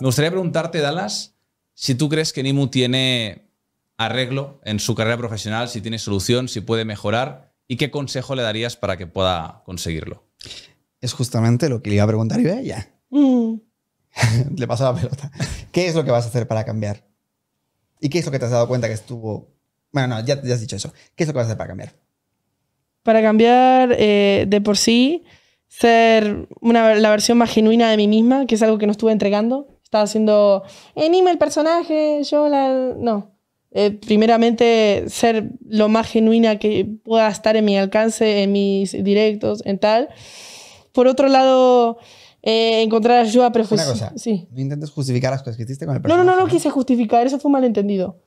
Me gustaría preguntarte, Dallas, si tú crees que Nimu tiene arreglo en su carrera profesional, si tiene solución, si puede mejorar y qué consejo le darías para que pueda conseguirlo. Es justamente lo que le iba a preguntar yo a ella. Mm. le pasó la pelota. ¿Qué es lo que vas a hacer para cambiar? ¿Y qué es lo que te has dado cuenta que estuvo... Bueno, ya, has dicho eso. ¿Qué es lo que vas a hacer para cambiar? Para cambiar eh, de por sí, ser la versión más genuina de mí misma, que es algo que no estuve entregando estaba haciendo, eh, anime el personaje, yo la... No. Eh, primeramente, ser lo más genuina que pueda estar en mi alcance, en mis directos, en tal. Por otro lado, eh, encontrar ayuda prejuiciosa. sí. no intentes justificar las cosas que hiciste con el personaje. No, no, no, no quise justificar, eso fue un malentendido.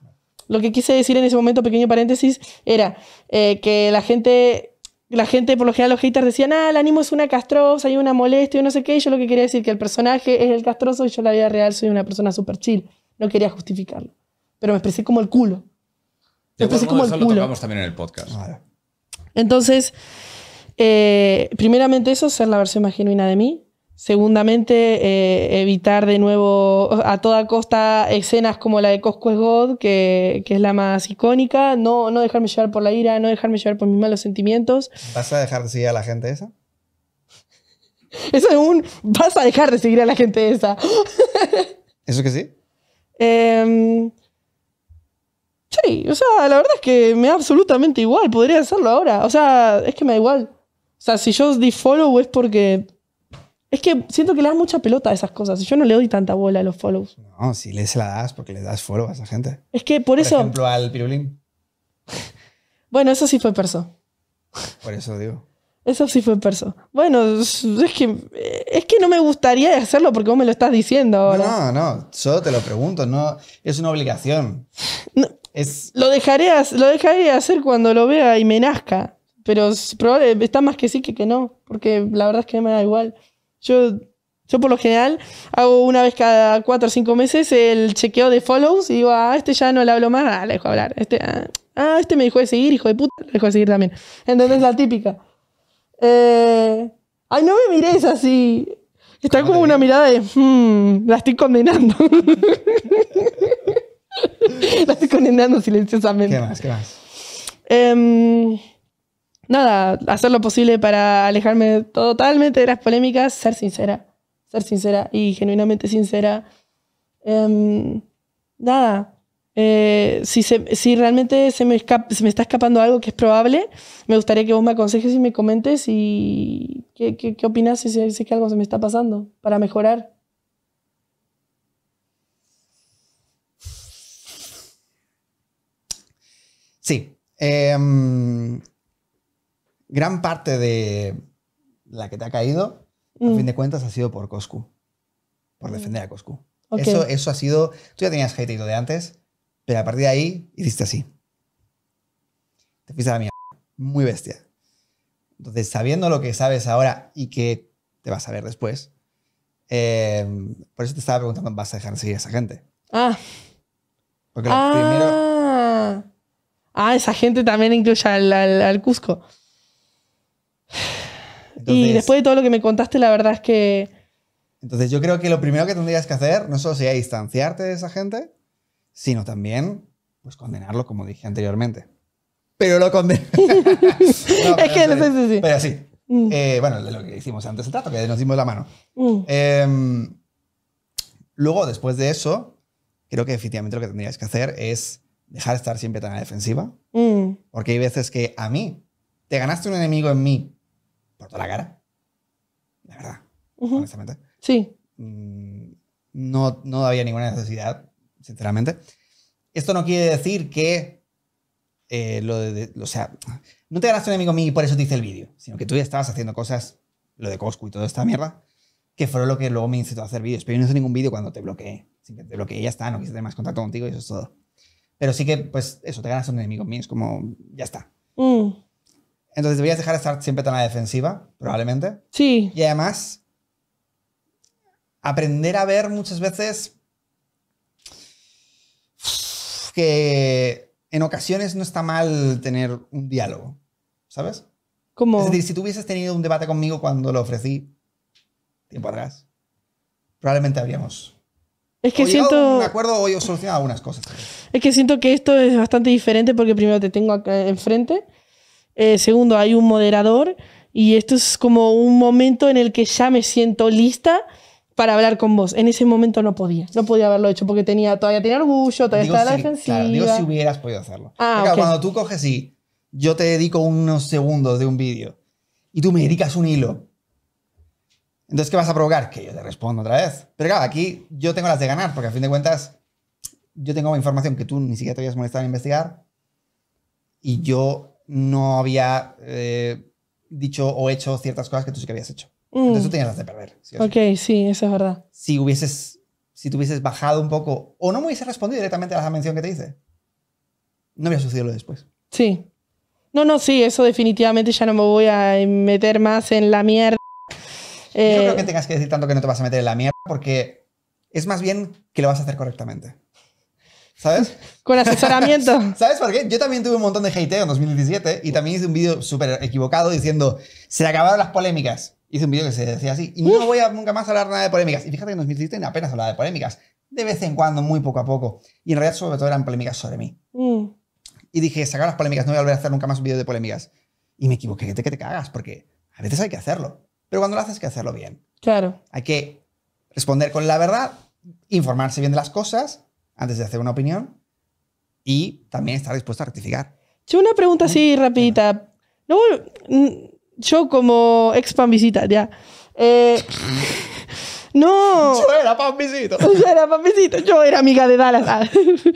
Lo que quise decir en ese momento, pequeño paréntesis, era que la gente la gente, por lo general, los haters decían, ah, el ánimo es una castrosa y una molestia y no sé qué. yo lo que quería decir que el personaje es el castroso y yo en la vida real soy una persona súper chill. No quería justificarlo. Pero me expresé como el culo. Me expresé como el Lo tocamos también en el podcast. Entonces, eh, primeramente eso, ser la versión más genuina de mí. Segundamente, eh, evitar de nuevo a toda costa escenas como la de Cosco es God, que, es la más icónica. No, no dejarme llevar por la ira, no dejarme llevar por mis malos sentimientos. ¿Vas a dejar de seguir a la gente esa? Eso es un. Vas a dejar de seguir a la gente esa. ¿Eso que sí? Em, sí, o sea, la verdad es que me da absolutamente igual. Podría hacerlo ahora. O sea, es que me da igual. O sea, si yo di es porque es que siento que le das mucha pelota a esas cosas. Yo no le doy tanta bola a los follows. No, si les la das, porque le das follow a esa gente. Es que por, eso. Por ejemplo, al pirulín. bueno, eso sí fue perso. Por eso digo. Eso sí fue perso. Bueno, es que, es que no me gustaría hacerlo porque vos me lo estás diciendo ahora. No, no, solo te lo pregunto, no, es una obligación. es... lo, dejaré, lo dejaré hacer cuando lo vea y me nazca, pero probable, está más que sí que que no, porque la verdad es que me da igual. Yo, yo por lo general hago una vez cada cuatro o cinco meses el chequeo de follows y digo, ah, este ya no le hablo más, ah, le dejo hablar. Este, ah, ah este me dejó de seguir, hijo de puta, le dejó de seguir también. Entonces la típica. Eh, ay, no me mires así. Está como una mirada de, hmm, la estoy condenando. la estoy condenando silenciosamente. ¿Qué más? ¿Qué más? Em, nada, hacer lo posible para alejarme totalmente de las polémicas, ser sincera, ser sincera y genuinamente sincera. Em, nada, eh, si, si, realmente se me, está escapando algo que es probable, me gustaría que vos me aconsejes y me comentes y qué, opinas si es que algo se me está pasando para mejorar. Sí. Em, gran parte de la que te ha caído, a fin mm. de cuentas, ha sido por Coscu. Por mm. defender a Coscu. Eso, eso ha sido. Tú ya tenías hate y de antes, pero a partir de ahí hiciste así. Te fuiste a la mierda. Muy bestia. Entonces, sabiendo lo que sabes ahora y que te vas a ver después, eh, por eso te estaba preguntando, ¿vas a dejar de seguir a esa gente? Ah. Porque primero. Ah. ah, esa gente también incluye al, al, al Cusco y después de todo lo que me contaste, la verdad es que... Entonces yo creo que lo primero que tendrías que hacer no solo sería distanciarte de esa gente, sino también pues condenarlo como dije anteriormente. Pero lo condeno es que no sé, si Pero sí. Mm. Eh, bueno, lo que hicimos antes el trato, que nos dimos la mano. Mm. Em, luego, después de eso, creo que definitivamente lo que tendrías que hacer es dejar de estar siempre tan a la defensiva. Mm. Porque hay veces que a mí, te ganaste un enemigo en mí cortó la cara. La verdad, honestamente. Sí. Mm, no, no había ninguna necesidad, sinceramente. Esto no quiere decir que eh, lo de, O sea, no te ganaste un enemigo mío y por eso te hice el vídeo, sino que tú ya estabas haciendo cosas, lo de Coscu y toda esta mierda, que fue lo que luego me incitó a hacer vídeos. Pero yo no hice ningún vídeo cuando te bloqueé. Simplemente te bloqueé ya está, no quise tener más contacto contigo y eso es todo. Pero sí que, pues, eso, te ganas un enemigo mío, es como, ya está. Mm. Entonces deberías dejar de estar siempre tan a la defensiva, probablemente. Sí. Y además, aprender a ver muchas veces que en ocasiones no está mal tener un diálogo, ¿sabes? ¿Cómo? Es decir, si tú hubieses tenido un debate conmigo cuando lo ofrecí tiempo atrás, probablemente habríamos. Es que siento. Me acuerdo hoy he solucionado algunas cosas. Es que siento que esto es bastante diferente porque primero te tengo acá enfrente eh, segundo, hay un moderador y esto es como un momento en el que ya me siento lista para hablar con vos. En ese momento no podía, no podía haberlo hecho porque tenía, todavía tenía orgullo, todavía estaba si, la defensiva. Claro, digo si hubieras podido hacerlo. Ah, cuando tú coges y yo te dedico unos segundos de un vídeo y tú me dedicas un hilo, entonces ¿qué vas a provocar? Que yo te respondo otra vez. Pero claro, aquí yo tengo las de ganar porque a fin de cuentas yo tengo información que tú ni siquiera te habías molestado en investigar y yo no había eh, dicho o hecho ciertas cosas que tú sí que habías hecho. Mm. Entonces tú tenías las de perder. ok, sí. eso es verdad. Si hubieses, si te hubieses bajado un poco o no me hubieses respondido directamente a la mención que te hice, no hubiera sucedido lo después. Sí. No, no, sí, eso definitivamente ya no me voy a meter más en la mierda. Yo creo eh, que tengas que decir tanto que no te vas a meter en la mierda porque es más bien que lo vas a hacer correctamente. ¿Sabes? Con asesoramiento. ¿Sabes por qué? Yo también tuve un montón de hateo en 2017 y también hice un vídeo súper equivocado diciendo, se acabaron las polémicas. Hice un vídeo que se decía así, y no voy a nunca más hablar nada de polémicas. Y fíjate que en 2017 apenas hablaba de polémicas, de vez en cuando, muy poco a poco. Y en realidad sobre todo eran polémicas sobre mí. Mm. Y dije, se acabaron las polémicas, no voy a volver a hacer nunca más un vídeo de polémicas. Y me equivoqué, que que te cagas, porque a veces hay que hacerlo. Pero cuando lo haces hay que hacerlo bien. Claro. Hay que responder con la verdad, informarse bien de las cosas antes de hacer una opinión y también estar dispuesto a rectificar. Yo una pregunta así rapidita. No, mm, yo como ex pan visita, ya. Eh, no. Yo era pan Yo era pan visita. Yo era amiga de Dallas. Ah.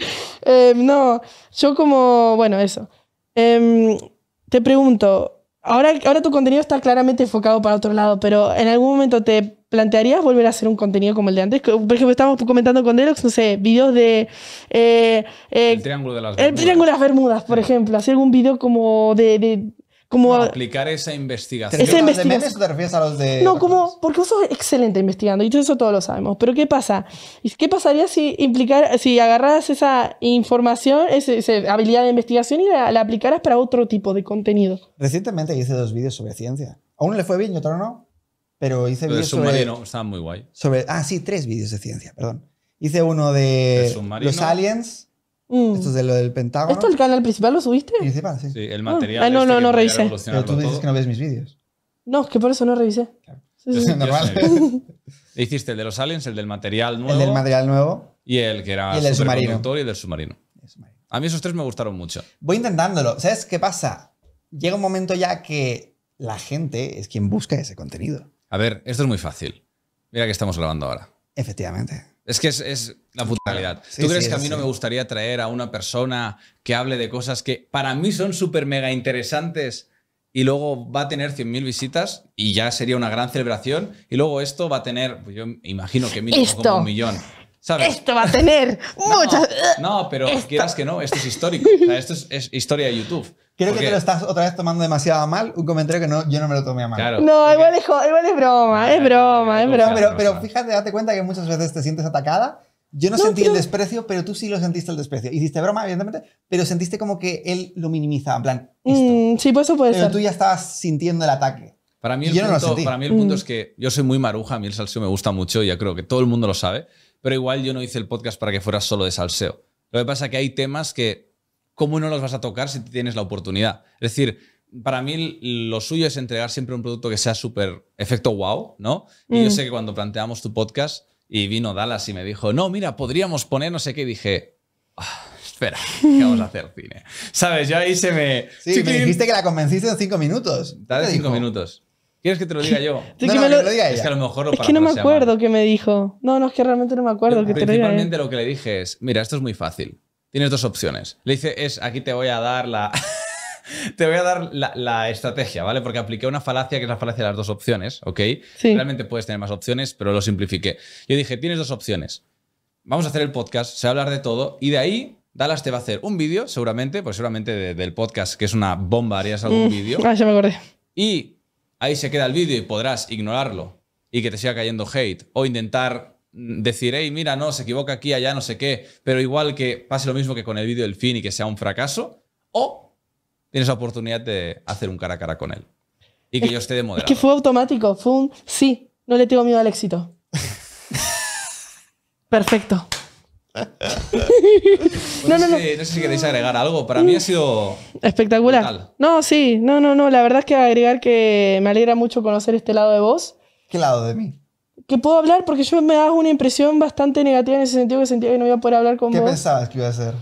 Eh, no, yo como, bueno, eso. Em, te pregunto, ahora, ahora tu contenido está claramente enfocado para otro lado, pero en algún momento te plantearías volver a hacer un contenido como el de antes? Por ejemplo, estábamos comentando con Delox, no sé, videos de... Eh, eh, el Triángulo de las Bermudas. por ejemplo. Hacer algún video como de... de como aplicar esa investigación. ¿Esa investigación? ¿De o te refieres a los de.? No, como. Porque vos sos excelente investigando y eso todos lo sabemos. Pero ¿qué pasa? ¿Qué pasaría si implicar, si agarraras esa información, esa, habilidad de investigación y la, aplicaras para otro tipo de contenido? Recientemente hice dos vídeos sobre ciencia. A uno le fue bien y otro no pero hice vídeos submarino, sobre, muy guay. Sobre, ah, sí, tres vídeos de ciencia, perdón. Hice uno de los aliens. Mm. Esto es de lo del Pentágono. ¿Esto es el canal principal lo subiste? Principal, sí. sí el ah. material. Ah, no, este no, no revisé. Pero tú dices que no ves mis vídeos. No, es que por eso no revisé. Sí, Normal. Hiciste el de los aliens, el del material nuevo. El del material nuevo. Y el que era el submarino. Y el del submarino. A mí esos tres me gustaron mucho. Voy intentándolo. ¿Sabes qué pasa? Llega un momento ya que la gente es quien busca ese contenido. A ver, esto es muy fácil. Mira que estamos grabando ahora. Efectivamente. Es que es, la brutalidad. ¿Tú crees que a mí no me gustaría traer a una persona que hable de cosas que para mí son súper mega interesantes y luego va a tener 100.000 visitas y ya sería una gran celebración y luego esto va a tener, pues yo imagino que mínimo como un millón. Esto va a tener muchas. No, pero quieras que no, esto es histórico. esto es, historia de YouTube. Creo que te lo estás otra vez tomando demasiado mal. Un comentario que no, yo no me lo tomé a mal. no, igual, es, igual, es, broma, es broma, es broma. Pero, pero fíjate, date cuenta que muchas veces te sientes atacada. Yo no, sentí el desprecio, pero tú sí lo sentiste el desprecio. Hiciste broma, evidentemente, pero sentiste como que él lo minimizaba, en plan. Mm, sí, pues eso puede pero tú ya estabas sintiendo el ataque. Para mí el, punto, para mí el punto mm. es que yo soy muy maruja, a mí el salseo me gusta mucho, y ya creo que todo el mundo lo sabe pero igual yo no hice el podcast para que fuera solo de salseo. Lo que pasa es que hay temas que, ¿cómo no los vas a tocar si tienes la oportunidad? Es decir, para mí lo suyo es entregar siempre un producto que sea súper efecto wow, ¿no? Y yo mm. sé que cuando planteamos tu podcast y vino Dallas y me dijo, no, mira, podríamos poner no sé qué, dije, ah, espera, vamos a hacer cine. ¿Sabes? Yo ahí se me... Sí, me dijiste que la convenciste en cinco minutos. Dale cinco minutos. ¿Quieres que te lo diga yo? No, me es que a lo mejor lo Es que no me acuerdo qué me dijo. No, no, es que realmente no me acuerdo. que principalmente lo, lo que le dije es, mira, esto es muy fácil. Tienes dos opciones. Le dice, es, aquí te voy a dar la... te voy a dar la, estrategia, ¿vale? Porque apliqué una falacia que es la falacia de las dos opciones, ¿ok? Realmente puedes tener más opciones, pero lo simplifiqué. Yo dije, tienes dos opciones. Vamos a hacer el podcast, se va a hablar de todo, y de ahí Dallas te va a hacer un vídeo, seguramente, pues seguramente del podcast, que es una bomba, harías algún mm. vídeo. Ah, ya me acordé. Y ahí se queda el vídeo y podrás ignorarlo y que te siga cayendo hate o intentar decir, hey, mira, no, se equivoca aquí, allá, no sé qué, pero igual que pase lo mismo que con el vídeo del fin y que sea un fracaso, o tienes la oportunidad de hacer un cara a cara con él y que yo esté de moda. Es que fue automático, fue un sí, no le tengo miedo al éxito. Perfecto no, Sé, si queréis agregar algo. Para mí ha sido. Espectacular. No, sí, no, no, no. La verdad es que agregar que me alegra mucho conocer este lado de vos. ¿Qué lado de mí? Que puedo hablar porque yo me hago una impresión bastante negativa en ese sentido que sentía que no iba a poder hablar con vos. ¿Qué pensabas que iba a hacer?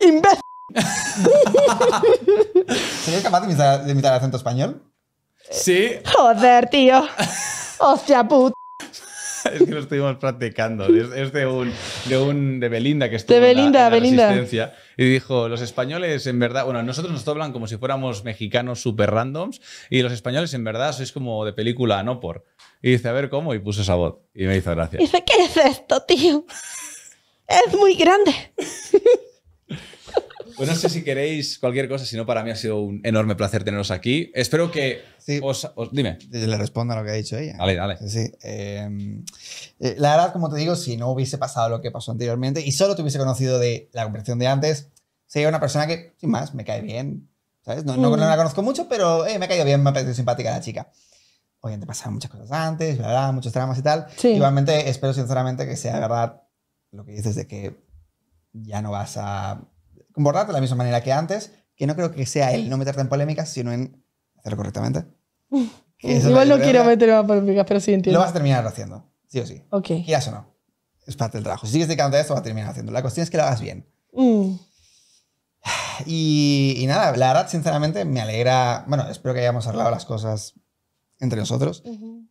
¡Imbécil! ¿Serías capaz de imitar, de acento español? Sí. Joder, tío. Hostia puta es que lo estuvimos practicando. Es, de, un, de, un, de Belinda que estuvo de en la, en y dijo, los españoles en verdad, bueno, nosotros nos hablan como si fuéramos mexicanos super randoms y los españoles en verdad sois como de película no por. Y dice, a ver cómo, y puso esa voz. Y me hizo gracia. dice, ¿qué es esto, tío? es muy grande. Pues no sé si queréis cualquier cosa, si no, para mí ha sido un enorme placer teneros aquí. Espero que os, Dime. Le respondo a lo que ha dicho ella. Dale, dale. Sí, em, eh, la verdad, como te digo, si no hubiese pasado lo que pasó anteriormente y solo te hubiese conocido de la conversación de antes, sería una persona que, sin más, me cae bien. ¿Sabes? No, la conozco mucho, pero eh, me ha caído bien, me ha parecido simpática la chica te pasaron muchas cosas antes, verdad muchos dramas y tal. Igualmente espero sinceramente que sea verdad lo que dices de que ya no vas a comportarte de la misma manera que antes, que no creo que sea él no meterte en polémicas, sino en hacerlo correctamente. Igual no quiero meterme en polémicas, pero sí entiendo. Lo vas a terminar haciendo, sí o sí. Ok. Quieras o no. Es parte del trabajo. Si sigues dedicando a esto, vas a terminar haciendo. La cuestión es que lo hagas bien. Mm. Y, nada, la verdad, sinceramente, me alegra. Bueno, espero que hayamos hablado las cosas entre nosotros.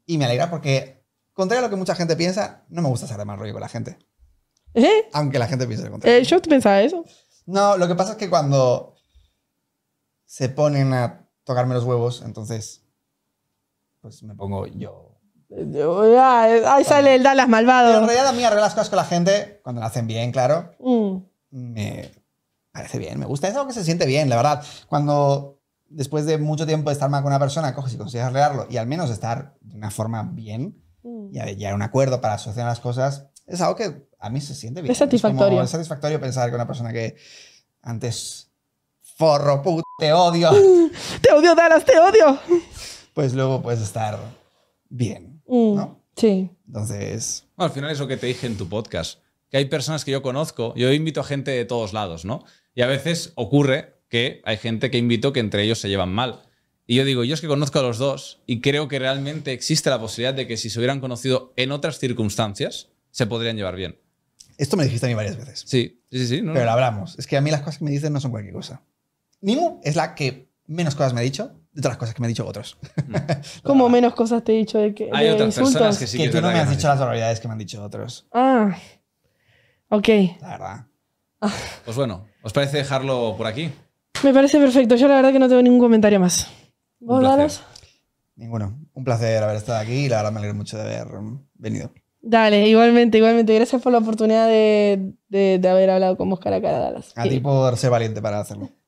Y me alegra porque, contrario a lo que mucha gente piensa, no me gusta hacer de mal rollo con la gente. ¿Eh? Aunque la gente piense lo contrario. Eh, yo pensaba eso. No, lo que pasa es que cuando se ponen a tocarme los huevos, entonces, pues me pongo yo. Ah, ahí sale el Dallas malvado. en realidad a mí arreglar las cosas con la gente, cuando lo hacen bien, claro, mm. me parece bien, me gusta. Es algo que se siente bien, la verdad. Cuando después de mucho tiempo de estar mal con una persona, coges y consigues arreglarlo y al menos estar de una forma bien mm. y llegar un acuerdo para asociar las cosas, es algo que a mí se siente bien. Es satisfactorio. Es, satisfactorio pensar que una persona que antes forro, puta, te odio. te odio, Dallas, te odio. Pues luego puedes estar bien, mm, ¿no? Sí. Entonces... al final es lo que te dije en tu podcast, que hay personas que yo conozco, yo invito a gente de todos lados, ¿no? Y a veces ocurre que hay gente que invito que entre ellos se llevan mal. Y yo digo, yo es que conozco a los dos y creo que realmente existe la posibilidad de que si se hubieran conocido en otras circunstancias, se podrían llevar bien. Esto me dijiste a mí varias veces. Sí, sí, sí. pero hablamos. Es que a mí las cosas que me dicen no son cualquier cosa. Nimu es la que menos cosas me ha dicho de todas las cosas que me han dicho otros. ¿Cómo menos cosas te he dicho de que Hay otras personas que tú no me has dicho las barbaridades que me han dicho otros. Ah, ok. La verdad. Pues bueno, ¿os parece dejarlo por aquí? Me parece perfecto. Yo la verdad que no tengo ningún comentario más. ¿Vos, Daros? Ninguno. Un placer haber estado aquí y la verdad me alegro mucho de haber venido. Dale, igualmente, igualmente. Gracias por la oportunidad de, haber hablado con vos cara a cara, Dallas. A ti por darse valiente para hacerlo.